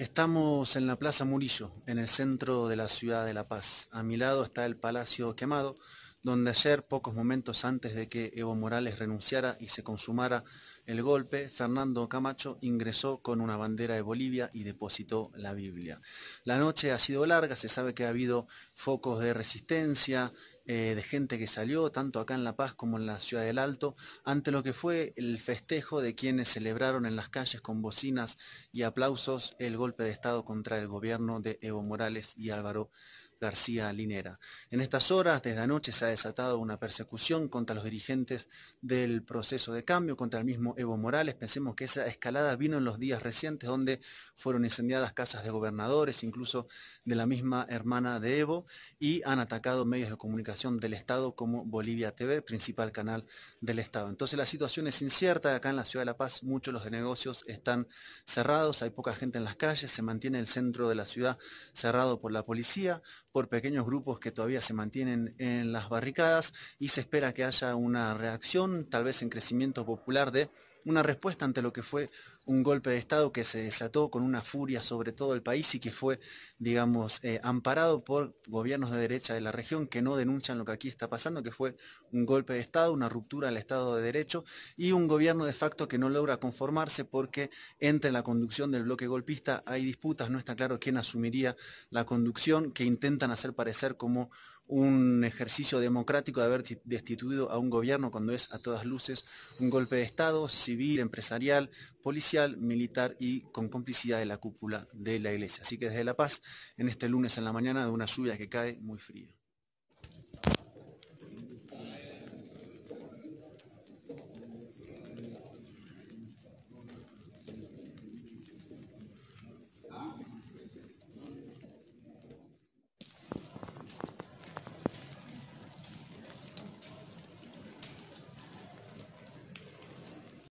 Estamos en la Plaza Murillo, en el centro de la ciudad de La Paz. A mi lado está el Palacio Quemado, donde ayer, pocos momentos antes de que Evo Morales renunciara y se consumara el golpe, Fernando Camacho ingresó con una bandera de Bolivia y depositó la Biblia. La noche ha sido larga, se sabe que ha habido focos de resistencia, eh, de gente que salió, tanto acá en La Paz como en la Ciudad del Alto, ante lo que fue el festejo de quienes celebraron en las calles con bocinas y aplausos el golpe de Estado contra el gobierno de Evo Morales y Álvaro García Linera. En estas horas, desde anoche, se ha desatado una persecución contra los dirigentes del proceso de cambio, contra el mismo Evo Morales. Pensemos que esa escalada vino en los días recientes, donde fueron incendiadas casas de gobernadores, incluso de la misma hermana de Evo, y han atacado medios de comunicación del Estado como Bolivia TV, principal canal del Estado. Entonces la situación es incierta. Acá en la ciudad de La Paz muchos los negocios están cerrados, hay poca gente en las calles, se mantiene el centro de la ciudad cerrado por la policía por pequeños grupos que todavía se mantienen en las barricadas y se espera que haya una reacción, tal vez en crecimiento popular, de una respuesta ante lo que fue un golpe de Estado que se desató con una furia sobre todo el país y que fue, digamos, eh, amparado por gobiernos de derecha de la región que no denuncian lo que aquí está pasando, que fue un golpe de Estado, una ruptura al Estado de Derecho y un gobierno de facto que no logra conformarse porque entre la conducción del bloque golpista hay disputas, no está claro quién asumiría la conducción, que intentan hacer parecer como un ejercicio democrático de haber destituido a un gobierno cuando es a todas luces un golpe de Estado, civil, empresarial, policial militar y con complicidad de la cúpula de la iglesia. Así que desde La Paz, en este lunes en la mañana de una lluvia que cae muy fría.